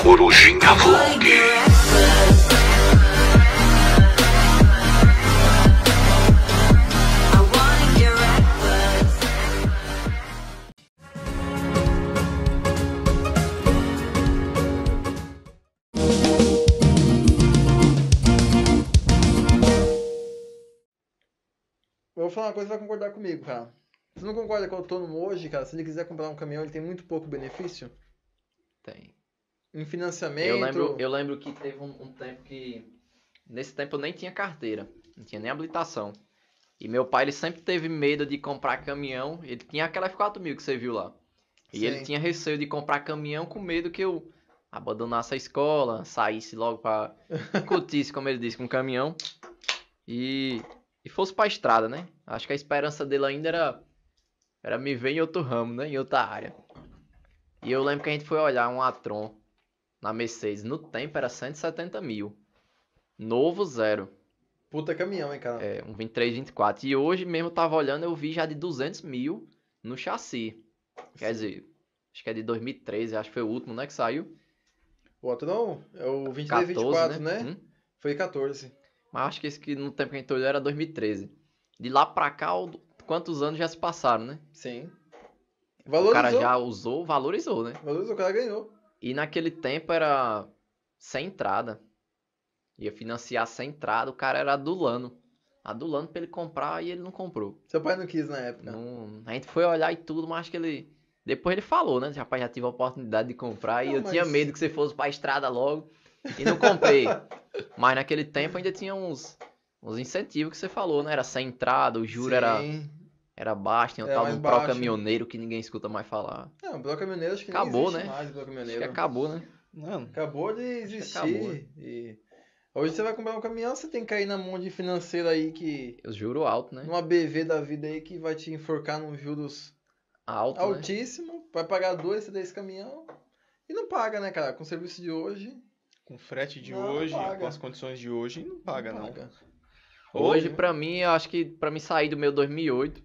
Corujinha Vlog. Vou falar uma coisa que vai concordar comigo, cara. Você não concorda com o autônomo hoje, cara, se ele quiser comprar um caminhão, ele tem muito pouco benefício? Tem. Em financiamento? Eu lembro, eu lembro que teve um, um tempo que. Nesse tempo eu nem tinha carteira, não tinha nem habilitação. E meu pai ele sempre teve medo de comprar caminhão. Ele tinha aquela f 4000 mil que você viu lá. E Sim. ele tinha receio de comprar caminhão com medo que eu abandonasse a escola, saísse logo para curtir, como ele disse, com caminhão e, e fosse para estrada, né? Acho que a esperança dele ainda era era me ver em outro ramo, né? Em outra área. E eu lembro que a gente foi olhar um Atron na Mercedes no tempo era 170 mil. Novo zero. Puta caminhão, hein, cara? É, um 23, 24. E hoje mesmo eu tava olhando, eu vi já de 200 mil no chassi. Quer dizer, acho que é de 2013, acho que foi o último, né, que saiu. O outro não, é o 23, 14, 24, né? né? Hum? Foi 14. Mas acho que esse que no tempo que a gente olhou era 2013. De lá pra cá, quantos anos já se passaram, né? Sim. Valorizou. O cara já usou, valorizou, né? Valorizou, o cara ganhou. E naquele tempo era sem entrada. Ia financiar sem entrada, o cara era adulando. Adulando pra ele comprar e ele não comprou. Seu pai não quis na época? Não, a gente foi olhar e tudo, mas que ele. Depois ele falou, né? Rapaz, já tive a oportunidade de comprar não, e eu mas... tinha medo que você fosse pra estrada logo e não comprei. mas naquele tempo ainda tinha uns, uns incentivos que você falou, né? Era sem entrada, o juro Sim. era era baixo, eu o é, tal Caminhoneiro que ninguém escuta mais falar. Não, bloco Caminhoneiro acho que acabou, né? mais Pro Caminhoneiro. Acho que acabou, né? Não. Acabou de existir. Acabou. E... Hoje você vai comprar um caminhão, você tem que cair na mão de financeiro aí que. Eu juro alto, né? Uma BV da vida aí que vai te enforcar num juros alto, né? altíssimo. Né? Vai pagar dois, desse caminhão. E não paga, né, cara? Com o serviço de hoje. Com o frete de não, hoje, não com as condições de hoje, não paga, não. Paga. não. Hoje, hoje, pra mim, eu acho que pra mim sair do meu 2008,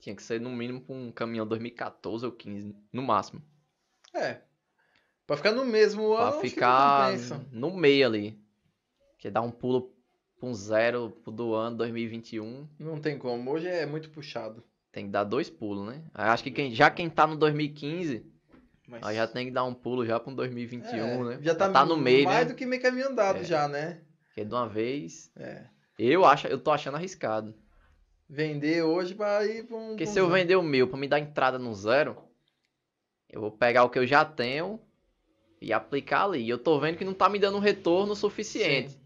tinha que ser no mínimo com um caminhão 2014 ou 15, no máximo. É. Pra ficar no mesmo ano. Pra ficar no meio ali. Que dá um pulo pra um zero do ano 2021. Não tem como. Hoje é muito puxado. Tem que dar dois pulos, né? acho que quem, já quem tá no 2015. Mas... Aí já tem que dar um pulo já pra um 2021, é, né? Já tá, já tá no meio, mais né? do que meio caminho andado é. já, né? Porque de uma vez. É. Eu acho, eu tô achando arriscado. Vender hoje para ir para um. Porque se eu vender o meu para me dar entrada no zero, eu vou pegar o que eu já tenho e aplicar ali. E eu tô vendo que não tá me dando um retorno suficiente. Sim.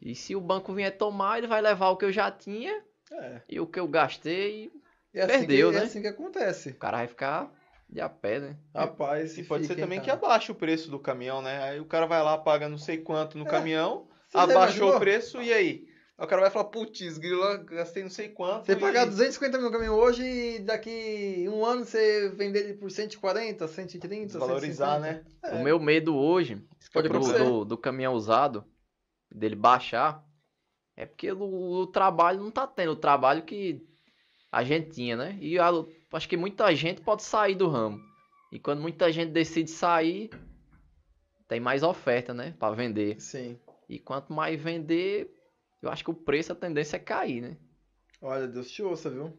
E se o banco vier tomar, ele vai levar o que eu já tinha é. e o que eu gastei e, é assim perdeu, que, é né? É assim que acontece. O cara vai ficar de a pé, né? Rapaz, e pode ser também cara. que abaixe o preço do caminhão, né? Aí o cara vai lá, paga não sei quanto no é. caminhão, abaixou o preço e aí? Aí o cara vai falar, putz, grila, gastei não sei quanto. Você e... pagar 250 mil no caminhão hoje e daqui um ano você vender ele por 140, 130, Valorizar, né? É. O meu medo hoje é Pode do, do, do caminhão usado, dele baixar, é porque o, o, trabalho não tá tendo. O trabalho que a gente tinha, né? E a, acho que muita gente pode sair do ramo. E quando muita gente decide sair, tem mais oferta, né? Pra vender. Sim. E quanto mais vender, eu acho que o preço, a tendência é cair, né? Olha, Deus te ouça, viu?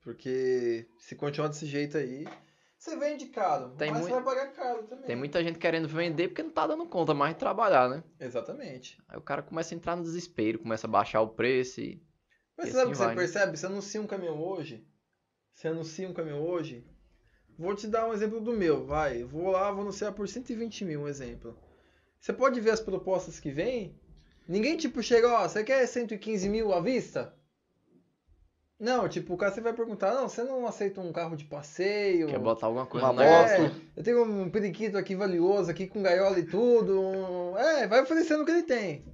Porque se continuar desse jeito aí, você vende caro, tem mas muito... vai pagar caro também. Tem muita gente querendo vender porque não tá dando conta mais de trabalhar, né? Exatamente. Aí o cara começa a entrar no desespero, começa a baixar o preço e... Mas e sabe o assim que você né? percebe? Você anuncia um caminhão hoje, você anuncia um caminhão hoje, vou te dar um exemplo do meu, vai. Vou lá, vou anunciar por 120 mil, um exemplo. Você pode ver as propostas que vêm, Ninguém, tipo, chega, ó, você quer 115 mil à vista? Não, tipo, o cara você vai perguntar, não, você não aceita um carro de passeio? Quer botar alguma coisa uma é, Eu tenho um periquito aqui valioso, aqui com gaiola e tudo. É, vai oferecendo o que ele tem.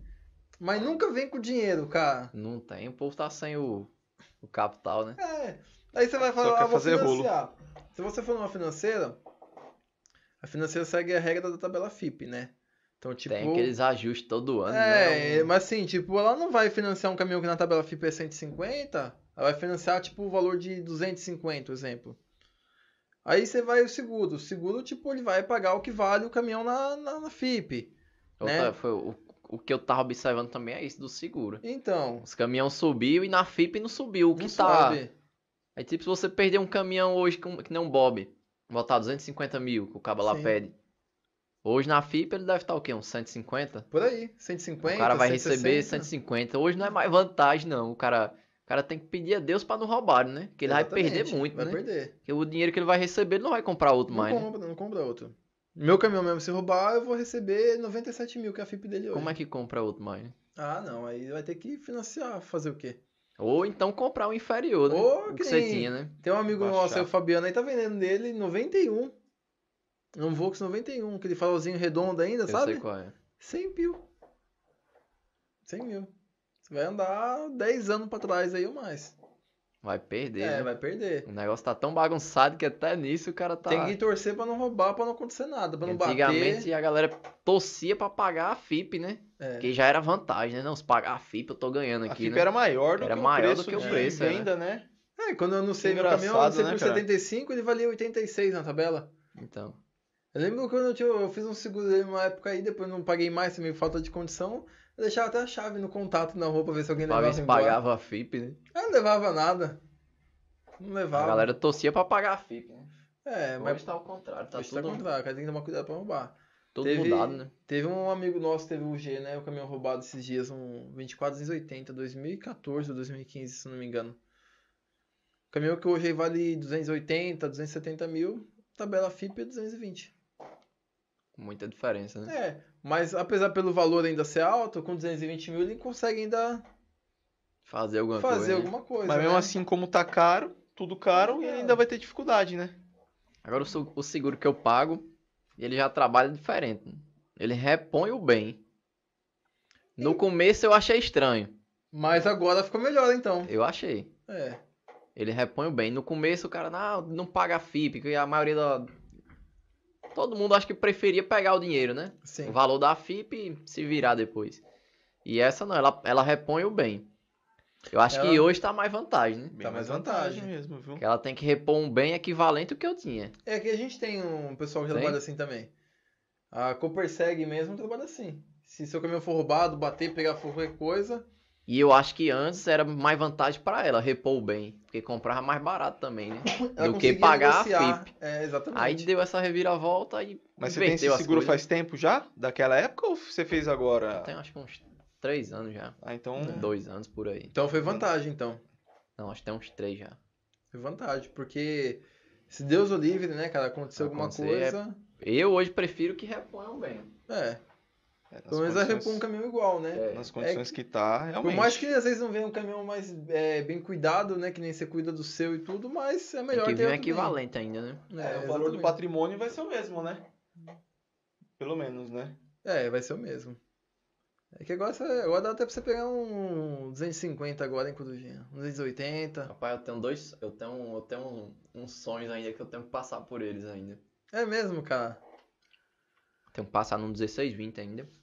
Mas nunca vem com dinheiro, cara. Não tem, o povo tá sem o, o capital, né? É. Aí você vai falar, Só ah, quer fazer financiar. Rolo. Se você for numa financeira, a financeira segue a regra da tabela FIP, né? Então, tipo. Tem aqueles ajustes todo ano. Né? É, né? mas assim, tipo, ela não vai financiar um caminhão que na tabela FIP é 150, ela vai financiar, tipo, o valor de 250, exemplo. Aí você vai o seguro. O seguro, tipo, ele vai pagar o que vale o caminhão na, na, na FIP. Né? foi o, o que eu tava observando também é isso do seguro. Então. Os caminhões subiu e na FIP não subiu. O que não tá. Sobe. Aí, tipo, se você perder um caminhão hoje que, que nem um Bob, botar 250 mil que o cabo lá pede Hoje na FIP ele deve estar o quê? Uns 150? Por aí, 150. O cara vai 160. receber 150. Hoje não é mais vantagem, não. O cara, o cara tem que pedir a Deus para não roubar, né? Que ele Exatamente. vai perder muito, vai né? Vai perder. Porque o dinheiro que ele vai receber, ele não vai comprar outro não mais. Né? Compra, né? Não compra outro. Meu caminhão mesmo, se roubar, eu vou receber 97 mil, que é a FIP dele hoje. Como é que compra outro mais? Né? Ah, não. Aí vai ter que financiar, fazer o quê? Ou então comprar um inferior, né? Ou que, que você tinha, né? Tem um amigo Baixar. nosso, o Fabiano, aí tá vendendo dele 91. É um Vox 91, aquele farolzinho redondo ainda, eu sabe? Sei qual é. 100 mil. 100 mil. Você vai andar 10 anos para trás aí ou mais. Vai perder. É, né? vai perder. O negócio tá tão bagunçado que até nisso o cara tá. Tem que torcer pra não roubar, pra não acontecer nada, pra não Antigamente, bater. Antigamente a galera torcia pra pagar a FIP, né? É. Que já era vantagem, né? Não, se pagar a FIP eu tô ganhando aqui. A FIP né? era maior do era que maior o preço. do que o preço. Ainda, é. né? É, quando eu não sei meu caminhão, eu lancei né, por 75, ele valia 86 na tabela. Então. Eu lembro quando eu, tinha, eu fiz um seguro dele uma época aí, depois não paguei mais, também falta de condição. Eu deixava até a chave no contato na roupa pra ver se alguém levava. Mas pagava a FIP, né? Eu não levava nada. Não levava. A galera torcia pra pagar a FIP, né? É, mas. Mas tá ao contrário, tá, tá tudo. Tá ao contrário, cara tem que tomar cuidado pra roubar. Todo teve, mudado, né? Teve um amigo nosso, teve o G, né? O caminhão roubado esses dias, um 2480, 2014 ou 2015, se não me engano. O caminhão que hoje vale 280, 270 mil, tabela FIP é 220. Muita diferença, né? É, mas apesar pelo valor ainda ser alto, com 220 mil ele consegue ainda fazer alguma fazer coisa. Né? alguma coisa. Mas né? mesmo assim, como tá caro, tudo caro, é. ele ainda vai ter dificuldade, né? Agora o seguro que eu pago, ele já trabalha diferente. Ele repõe o bem. No começo eu achei estranho. Mas agora ficou melhor, então. Eu achei. É. Ele repõe o bem. No começo o cara não, não paga FIP, que a maioria da, todo mundo acho que preferia pegar o dinheiro, né? Sim. O valor da FIP se virar depois. E essa não, ela, ela repõe o bem. Eu acho ela... que hoje tá mais vantagem, né? Tá mais vantagem mesmo, viu? Que ela tem que repor um bem equivalente ao que eu tinha. É que a gente tem um pessoal que tem? trabalha assim também. A Cooper segue mesmo trabalha assim. Se seu caminhão for roubado, bater, pegar qualquer coisa, e eu acho que antes era mais vantagem para ela repor bem, porque comprava mais barato também, né? do que pagar negociar. a FIP. É, exatamente. Aí deu essa reviravolta e Mas você tem esse seguro faz tempo já? Daquela época ou você fez agora? Tem acho que uns três anos já. Ah, então... É. Dois anos por aí. Então foi vantagem, então. Não, acho que tem uns três já. Foi vantagem, porque se Deus o livre, né, cara, aconteceu alguma é coisa... É... Eu hoje prefiro que reponham bem. É, é, Pelo menos condições... vai um caminhão igual, né? É, nas é condições é, que tá, realmente. Por mais que às vezes não venha um caminhão mais é, bem cuidado, né? Que nem você cuida do seu e tudo, mas é melhor Tem que ter. Um equivalente bem. ainda, né? É, é, o valor do patrimônio vai ser o mesmo, né? Pelo menos, né? É, vai ser o mesmo. É que agora, agora dá até pra você pegar um 250 agora, hein, Cudujinha? Um 280. Rapaz, eu tenho dois. Eu tenho, eu tenho uns um sonhos ainda que eu tenho que passar por eles ainda. É mesmo, cara? Tenho que passar num 1620 ainda.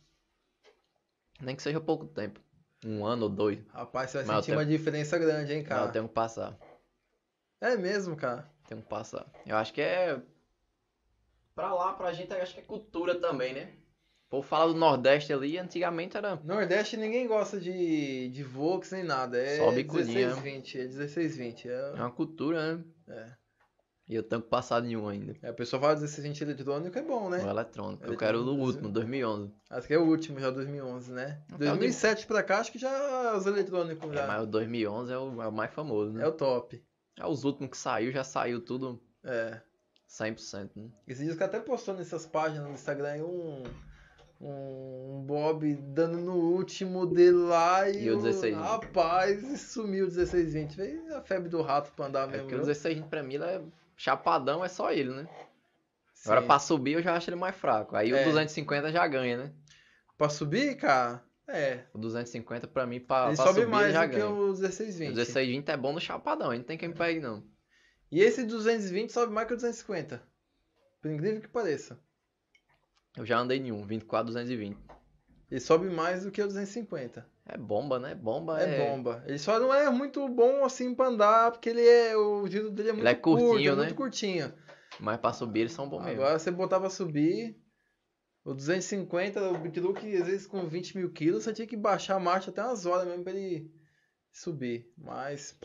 Nem que seja pouco tempo. Um ano ou dois. Rapaz, você vai Mas sentir tenho... uma diferença grande, hein, cara? Mas eu tenho que passar. É mesmo, cara? Tenho que passar. Eu acho que é. Pra lá, pra gente, acho que é cultura também, né? Vou falar do Nordeste ali, antigamente era. Nordeste ninguém gosta de, de Vox nem nada. É Só é 16, 20. É... é uma cultura, né? É. E eu tanco passado em um ainda. É, a pessoa fala detergente eletrônico é bom, né? O eletrônico. Eu eletrônico. quero o né? último, 2011. Acho que é o último já, 2011, é né? Não 2007 é de... pra cá, acho que já os eletrônicos é, já. É, mas o 2011 é o, é o mais famoso, né? É o top. É os últimos que saiu, já saiu tudo. É. 100%, né? Esse disco até postou nessas páginas no Instagram um, um Bob dando no último dele lá e, e o 16. Rapaz, sumiu o 1620. Veio a febre do rato pra andar mesmo é que o 1620 pra mim é chapadão é só ele, né? Sim. Agora pra subir eu já acho ele mais fraco. Aí é. o 250 já ganha, né? Pra subir, cara? É. O 250 pra mim, pra, ele pra sobe subir, mais já do ganha. que o 1620. O 1620 é bom no chapadão, ele não tem quem pegue, não. E esse 220 sobe mais que o 250. Por incrível que pareça. Eu já andei nenhum, 24, 220. Ele sobe mais do que o 250. É bomba, né? Bomba é... é... bomba. Ele só não é muito bom assim pra andar, porque ele é. O giro dele é muito ele é curtinho, curto, é né? muito curtinho. Mas pra subir eles são bons mesmo. Agora você botar pra subir. O 250, o Big Luke, às vezes com 20 mil quilos, você tinha que baixar a marcha até umas horas mesmo pra ele subir. Mas.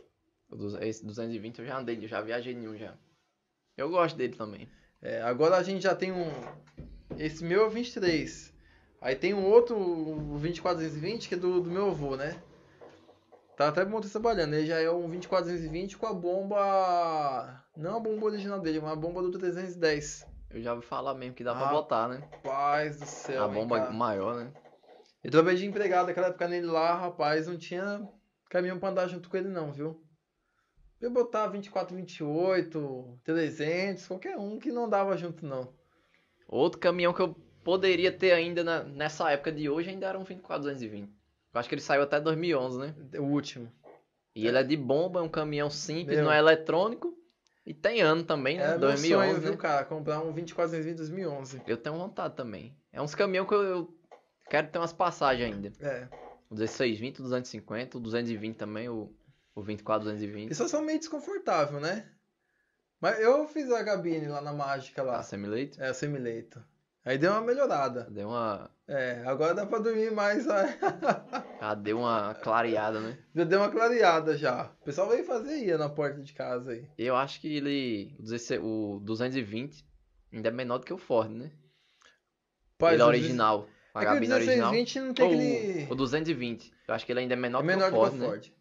Esse 220 eu já andei, eu já viajei nenhum já. Eu gosto dele também. É, agora a gente já tem um. Esse meu é 23. Aí tem um outro, 2420, que é do, do meu avô, né? Tá até bom trabalhando. Ele já é um 2420 com a bomba. Não a bomba original dele, mas a bomba do 310. Eu já ouvi falar mesmo que dá pra botar, né? Rapaz do céu. A bomba cara. maior, né? Eu trabalhei de empregado naquela época nele lá, rapaz, não tinha caminhão pra andar junto com ele, não, viu? Eu botava 24, 28, 300, qualquer um que não dava junto, não. Outro caminhão que eu poderia ter ainda na, nessa época de hoje, ainda era um 24-220. Eu acho que ele saiu até 2011, né? O último. E é. ele é de bomba, é um caminhão simples, Meu. não é eletrônico. E tem ano também, né? É 2011, meu sonho, né? viu, cara? Comprar um 2420 2011. Eu tenho vontade também. É uns caminhões que eu, eu quero ter umas passagens ainda. É. O 1620, o 250, o 220 também, o, o 24, 220. Isso são meio desconfortável, né? Mas eu fiz a cabine lá na mágica lá. A Semileito? É, a Semileito. Aí deu uma melhorada. Deu uma. É, agora dá pra dormir mais. Né? ah, deu uma clareada, né? Já deu uma clareada já. O pessoal veio fazer ia na porta de casa aí. Eu acho que ele. O 220 ainda é menor do que o Ford, né? Pai, ele é original. A é cabine é original. não tem aquele. O, 220. Eu acho que ele ainda é menor, é menor que o Ford. Que o Ford. Né?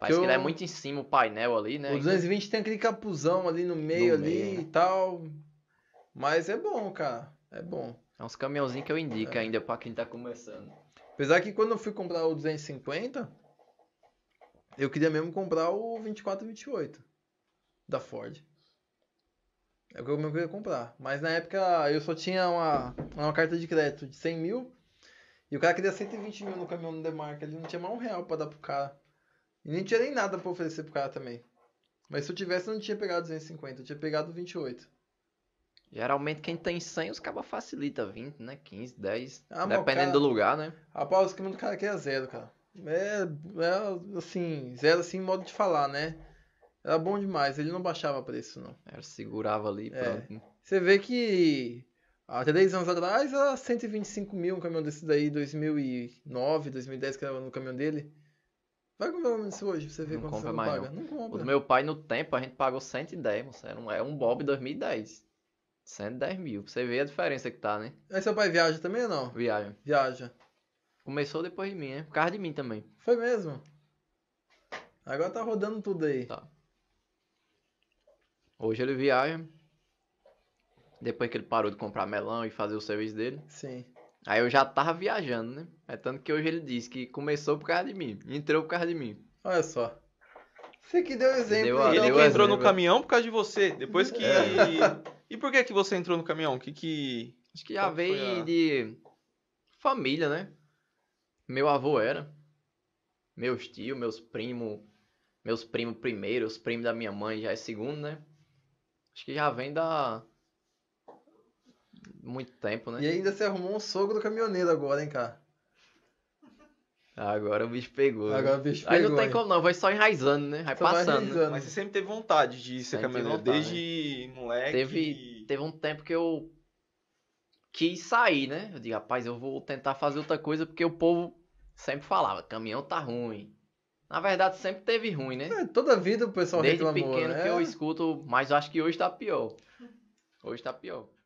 Parece que, que ele é muito em cima o painel ali, né? O 220 tem aquele capuzão ali no meio, no ali meio, né? e tal. Mas é bom, cara. É bom. É uns caminhãozinhos que eu indico é. ainda para quem tá começando. Apesar que quando eu fui comprar o 250, eu queria mesmo comprar o 2428 da Ford. É o que eu mesmo queria comprar. Mas na época eu só tinha uma, uma carta de crédito de 100 mil. E o cara queria 120 mil no caminhão do Demarca. Ele não tinha mais um real pra dar pro cara. E nem tinha nem nada pra oferecer pro cara também. Mas se eu tivesse, eu não tinha pegado 250. Eu tinha pegado 28. Geralmente quem tem 100, os cabos facilita 20, né? 15, 10. Ah, dependendo cara, do lugar, né? Rapaz, o esquema do cara aqui é zero, cara. É, é assim, zero assim, modo de falar, né? Era bom demais, ele não baixava preço, não. Era, segurava ali, é. Você vê que há 3 anos atrás era 125 mil um caminhão desse daí, 2009, 2010 que era no caminhão dele. Vai comprar um desse hoje, você vê não quanto compra você não mais paga. Não. não compra. O do meu pai, no tempo, a gente pagou 110, moça. Era um, era é um Bob 2010. 110 mil. Você vê a diferença que tá, né? Aí é seu pai viaja também ou não? Viaja. Viaja. Começou depois de mim, né? Por causa de mim também. Foi mesmo? Agora tá rodando tudo aí. Tá. Hoje ele viaja. Depois que ele parou de comprar melão e fazer o serviço dele. Sim. Aí eu já tava viajando, né? É tanto que hoje ele disse que começou por causa de mim. Entrou por causa de mim. Olha só. Você que deu exemplo. Deu, então. deu ele que entrou no caminhão por causa de você. Depois que é. E por que que você entrou no caminhão? Que que Acho que já vem veio a... de família, né? Meu avô era, meus tios, meus primos, meus primos primeiro, os primos da minha mãe já é segundo, né? Acho que já vem da muito tempo, né? E ainda se arrumou um sogro do caminhoneiro agora, hein, cara? Agora o bicho pegou. Né? Agora o bicho pegou. Aí não tem como não, vai só enraizando, né? Vai só passando. Vai Mas você sempre teve vontade de ser caminhoneiro, desde né? moleque. Teve, teve um tempo que eu quis sair, né? Eu digo, rapaz, eu vou tentar fazer outra coisa, porque o povo sempre falava, caminhão tá ruim. Na verdade, sempre teve ruim, né? É, toda vida o pessoal Desde reclamou. Desde pequeno né? que eu escuto, mas acho que hoje tá pior. Hoje tá pior.